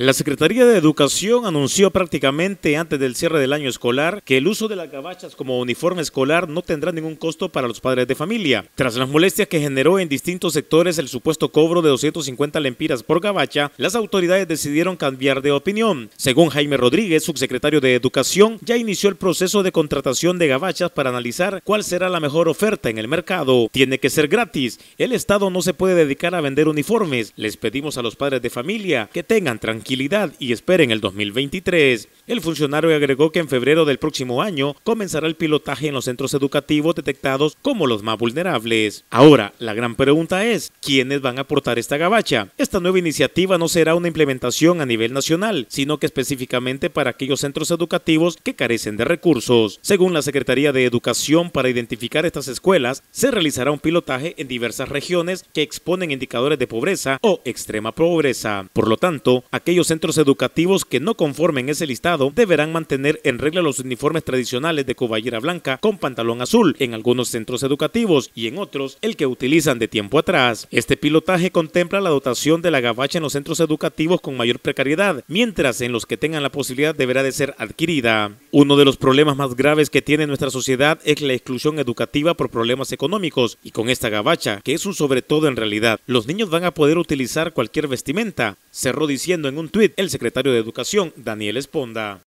La Secretaría de Educación anunció prácticamente antes del cierre del año escolar que el uso de las gabachas como uniforme escolar no tendrá ningún costo para los padres de familia. Tras las molestias que generó en distintos sectores el supuesto cobro de 250 lempiras por gabacha, las autoridades decidieron cambiar de opinión. Según Jaime Rodríguez, subsecretario de Educación, ya inició el proceso de contratación de gabachas para analizar cuál será la mejor oferta en el mercado. Tiene que ser gratis. El Estado no se puede dedicar a vender uniformes. Les pedimos a los padres de familia que tengan tranquilidad y esperen el 2023. El funcionario agregó que en febrero del próximo año comenzará el pilotaje en los centros educativos detectados como los más vulnerables. Ahora, la gran pregunta es, ¿quiénes van a aportar esta gabacha? Esta nueva iniciativa no será una implementación a nivel nacional, sino que específicamente para aquellos centros educativos que carecen de recursos. Según la Secretaría de Educación, para identificar estas escuelas, se realizará un pilotaje en diversas regiones que exponen indicadores de pobreza o extrema pobreza. Por lo tanto, aquellos centros educativos que no conformen ese listado deberán mantener en regla los uniformes tradicionales de coballera blanca con pantalón azul en algunos centros educativos y en otros el que utilizan de tiempo atrás. Este pilotaje contempla la dotación de la gabacha en los centros educativos con mayor precariedad, mientras en los que tengan la posibilidad deberá de ser adquirida. Uno de los problemas más graves que tiene nuestra sociedad es la exclusión educativa por problemas económicos y con esta gabacha, que es un sobre todo en realidad, los niños van a poder utilizar cualquier vestimenta, cerró diciendo en un tuit el secretario de Educación, Daniel Esponda.